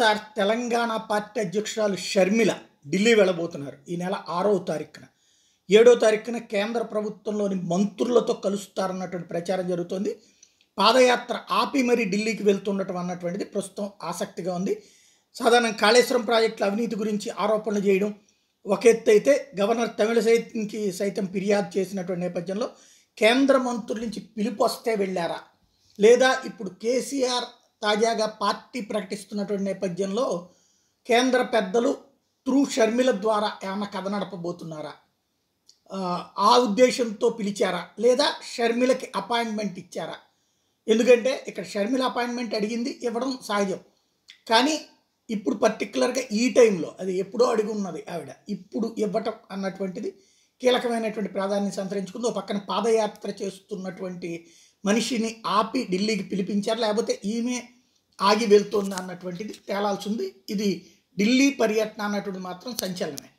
YSR Telangana party అధ్యక్షురాలు షర్మిల ఢిల్లీ వెళ్ళబోతున్నారు ఈ నెల ఆరవ తారీఖున ఏడో తారీఖున కేంద్ర ప్రభుత్వంలోని మంత్రులతో కలుస్తారన్నటువంటి ప్రచారం జరుగుతోంది పాదయాత్ర ఆపి మరీ ఢిల్లీకి వెళ్తుండటం అన్నటువంటిది ప్రస్తుతం ఆసక్తిగా ఉంది సాధారణ కాళేశ్వరం ప్రాజెక్టుల అవినీతి గురించి ఆరోపణలు చేయడం ఒక ఎత్తు అయితే గవర్నర్ తమిళసైకి సైతం ఫిర్యాదు చేసినటువంటి నేపథ్యంలో కేంద్ర మంత్రుల నుంచి పిలుపు వస్తే వెళ్ళారా లేదా ఇప్పుడు కేసీఆర్ తాజాగా పార్టీ ప్రకటిస్తున్నటువంటి నేపథ్యంలో కేంద్ర పెద్దలు త్రూ షర్మిల ద్వారా ఏమైనా కథ నడపబోతున్నారా ఆ ఉద్దేశంతో పిలిచారా లేదా షర్మిలకి అపాయింట్మెంట్ ఇచ్చారా ఎందుకంటే ఇక్కడ షర్మిల అపాయింట్మెంట్ అడిగింది ఇవ్వడం సహజం కానీ ఇప్పుడు పర్టికులర్గా ఈ టైంలో అది ఎప్పుడో అడిగి ఉన్నది ఆవిడ ఇప్పుడు ఇవ్వటం అన్నటువంటిది కీలకమైనటువంటి ప్రాధాన్యత సంతరించుకుంది ఓ పక్కన పాదయాత్ర చేస్తున్నటువంటి మనిషిని ఆపి ఢిల్లీకి పిలిపించారు లేకపోతే ఈమె ఆగి వెళ్తుందా అన్నటువంటిది తేలాల్సింది ఇది ఢిల్లీ పర్యటన అన్నటువంటిది మాత్రం సంచలనమే